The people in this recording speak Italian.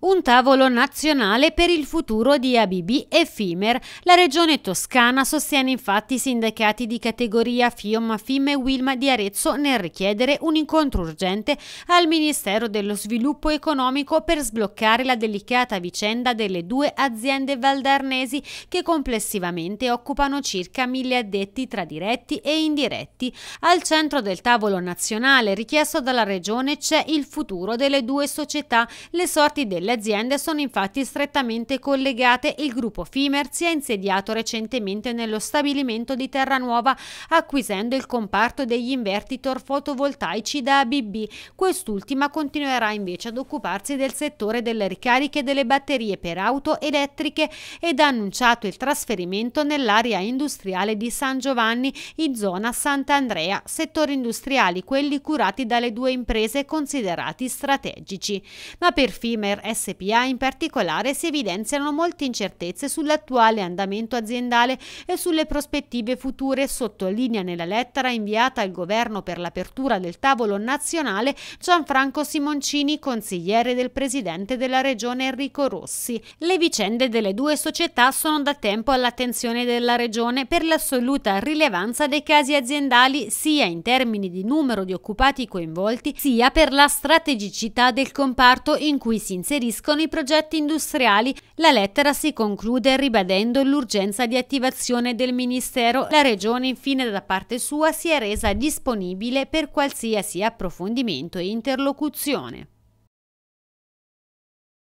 un tavolo nazionale per il futuro di ABB e FIMER. La regione toscana sostiene infatti i sindacati di categoria FIOM, FIM e WILMA di Arezzo nel richiedere un incontro urgente al Ministero dello Sviluppo Economico per sbloccare la delicata vicenda delle due aziende valdarnesi che complessivamente occupano circa mille addetti tra diretti e indiretti. Al centro del tavolo nazionale richiesto dalla regione c'è il futuro delle due società, le sorti del delle aziende sono infatti strettamente collegate il gruppo Fimer si è insediato recentemente nello stabilimento di Terranuova acquisendo il comparto degli invertitor fotovoltaici da ABB. Quest'ultima continuerà invece ad occuparsi del settore delle ricariche delle batterie per auto elettriche ed ha annunciato il trasferimento nell'area industriale di San Giovanni in zona Sant'Andrea, settori industriali quelli curati dalle due imprese considerati strategici. Ma per Fimer è SPA in particolare si evidenziano molte incertezze sull'attuale andamento aziendale e sulle prospettive future, sottolinea nella lettera inviata al governo per l'apertura del tavolo nazionale Gianfranco Simoncini, consigliere del presidente della regione Enrico Rossi. Le vicende delle due società sono da tempo all'attenzione della regione per l'assoluta rilevanza dei casi aziendali sia in termini di numero di occupati coinvolti sia per la strategicità del comparto in cui si inserisce inseriscono i progetti industriali. La lettera si conclude ribadendo l'urgenza di attivazione del Ministero. La Regione infine da parte sua si è resa disponibile per qualsiasi approfondimento e interlocuzione.